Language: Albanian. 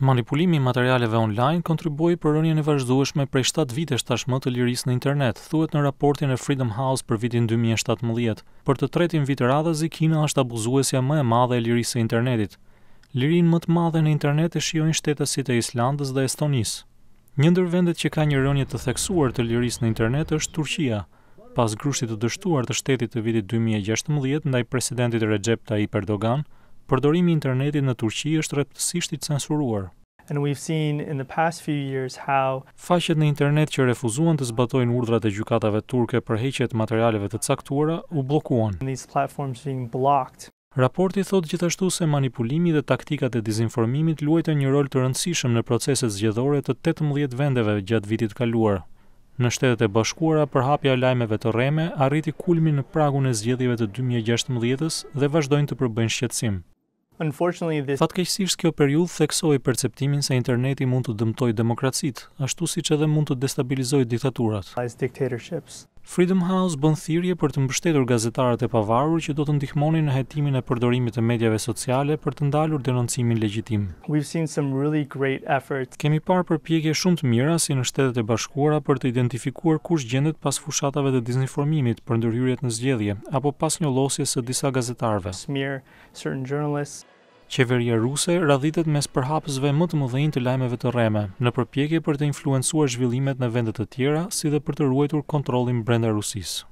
Manipulimi i materialeve online kontribuoi për rënien e vazhdueshme prej 7 vitesh tashmë të lirisë në internet, thuhet në raportin e Freedom House për vitin 2017. Për të tretin vit radhazi Kina është abuzuesja më e madhe e lirisë së internetit. Lirin më të madhe në internet e shijojnë shtetësit e Islandës dhe Estonisë. Një ndër vendet që ka një rënje të theksuar të lirisë në internet është Turqia. Pas grushtit të dështuar të shtetit të vitit 2016 ndaj presidentit Recep Tayyip Erdogan, përdorimi i internetit në Turqi është rreptësisht i censuruar. And we've seen in the past few years how faqet në internet që refuzuan të zbatojnë urdhrat e gjykatave turke për heqje të materialeve të caktuara u bllokuan. These platforms being blocked. Raporti thot gjithashtu se manipulimi dhe taktikat e dezinformimit luajtën një rol të rëndësishëm në proceset zgjedhore të 18 vendeve gjatë vitit kaluar. Në Shtetet e Bashkuara, përhapja e lajmeve të rreme arriti kulmin në pragun e zgjedhjeve të 2016-s dhe vazhdojnë të përbëjnë shqetësim. Unfortunately, this Fatkeqësisht kjo periudhë theksoi perceptimin se interneti mund të dëmtojë demokracitë, ashtu siç edhe mund të destabilizojë diktaturat. Freedom House bën thirrje për të mbështetur gazetarët e pavarur që do të ndihmonin në hetimin e përdorimit të medjave sociale për të ndalur denoncimin legjitim. We've seen some really great efforts. Kemi parë përpjekje shumë të mira si në Shtetet e Bashkuara për të identifikuar kush gjendet pas fushatave të dezinformimit për ndërhyrjet në zgjedhje apo pas njollosjes së disa gazetarëve. certain journalists. Qeveria ruse radhitet mes përhapësve më të mëdhenj të lajmeve të rreme, në përpjekje për të influencuar zhvillimet në vende të tjera, si dhe për të ruajtur kontrollin brenda Rusisë.